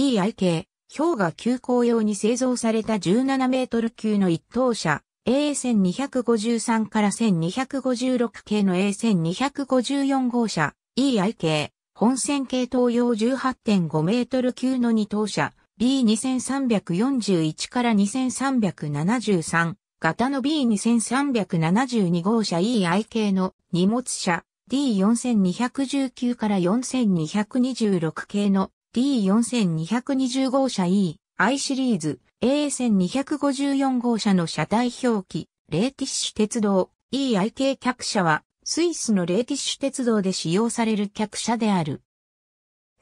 e i k 氷河急行用に製造された17メートル級の一等車、A1253 から1256系の A1254 号車、EIK、本線系統用18.5メートル級の二等車、B2341 から2373型の B2372 号車 EIK の荷物車 D4219 から4226系の D4220 号車 E、I シリーズ、A1254 号車の車体表記、レーティッシュ鉄道、EIK 客車は、スイスのレーティッシュ鉄道で使用される客車である。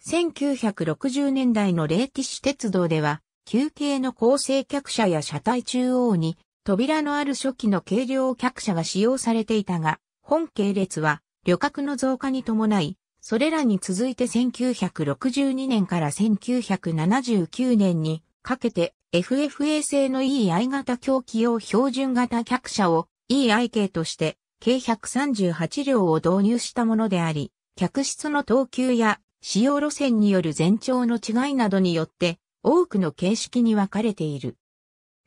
1960年代のレーティッシュ鉄道では、休憩の構成客車や車体中央に、扉のある初期の軽量客車が使用されていたが、本系列は、旅客の増加に伴い、それらに続いて1962年から1979年にかけて FFA 製の EI 型狂気用標準型客車を EI 系として計138両を導入したものであり、客室の等級や使用路線による全長の違いなどによって多くの形式に分かれている。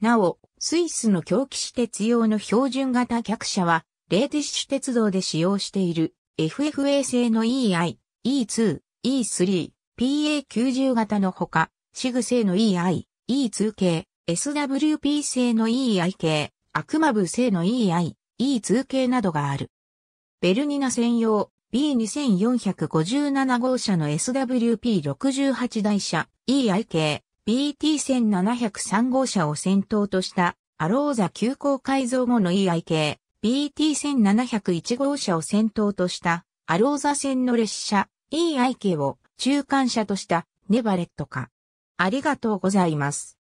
なお、スイスの狂気私鉄用の標準型客車は、レーティッシュ鉄道で使用している FFA 製の EI、E2、E3、PA90 型のほか、シグ製の EI、E2 系、SWP 製の EI 系、アクマブ製の EI、E2 系などがある。ベルニナ専用 B2457 号車の SWP68 台車 EI 系 BT1703 号車を先頭としたアローザ急行改造後の EI 系 BT1701 号車を先頭としたアローザ線の列車 EIK を中間車としたネバレットか。ありがとうございます。